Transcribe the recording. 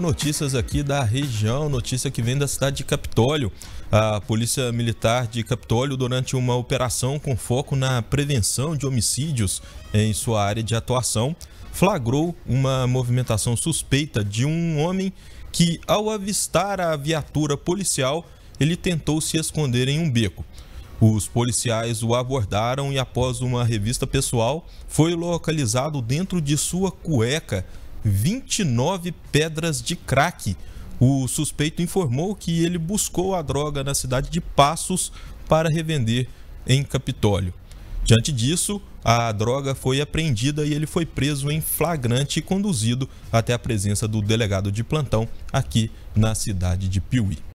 notícias aqui da região, notícia que vem da cidade de Capitólio. A Polícia Militar de Capitólio, durante uma operação com foco na prevenção de homicídios em sua área de atuação, flagrou uma movimentação suspeita de um homem que, ao avistar a viatura policial, ele tentou se esconder em um beco. Os policiais o abordaram e, após uma revista pessoal, foi localizado dentro de sua cueca 29 pedras de crack. O suspeito informou que ele buscou a droga na cidade de Passos para revender em Capitólio. Diante disso, a droga foi apreendida e ele foi preso em flagrante e conduzido até a presença do delegado de plantão aqui na cidade de Piuí.